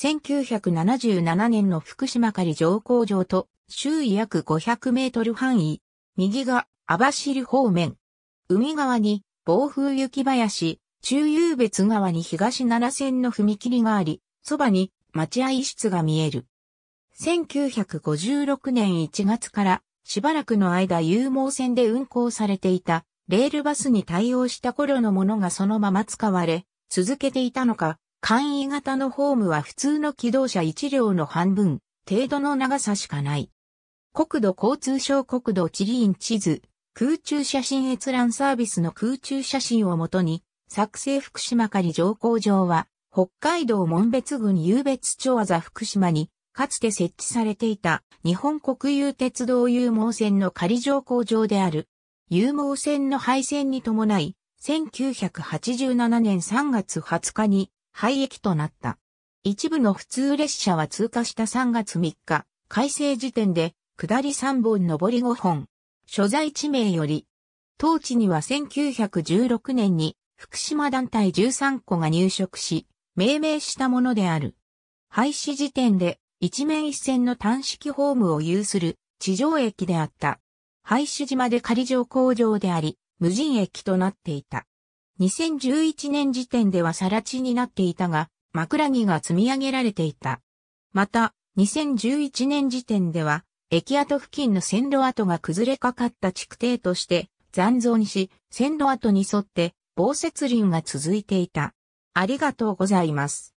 1977年の福島仮上工場と周囲約500メートル範囲、右が網走方面。海側に暴風雪林、中遊別川に東奈良線の踏切があり、そばに待合室が見える。1956年1月からしばらくの間有毛線で運行されていたレールバスに対応した頃のものがそのまま使われ、続けていたのか、簡易型のホームは普通の機動車1両の半分、程度の長さしかない。国土交通省国土地理院地図、空中写真閲覧サービスの空中写真をもとに、作成福島仮乗降場は、北海道門別郡湧別町あざ福島に、かつて設置されていた日本国有鉄道有毛線の仮乗降場である。有毛線の廃線に伴い、1987年3月20日に廃駅となった。一部の普通列車は通過した3月3日、改正時点で、下り3本上り5本。所在地名より、当地には1916年に福島団体13個が入植し、命名したものである。廃止時点で一面一線の短式ホームを有する地上駅であった。廃止島で仮上工場であり、無人駅となっていた。2011年時点では更地になっていたが、枕木が積み上げられていた。また、2011年時点では、駅跡付近の線路跡が崩れかかった築堤として残像にし、線路跡に沿って防雪林が続いていた。ありがとうございます。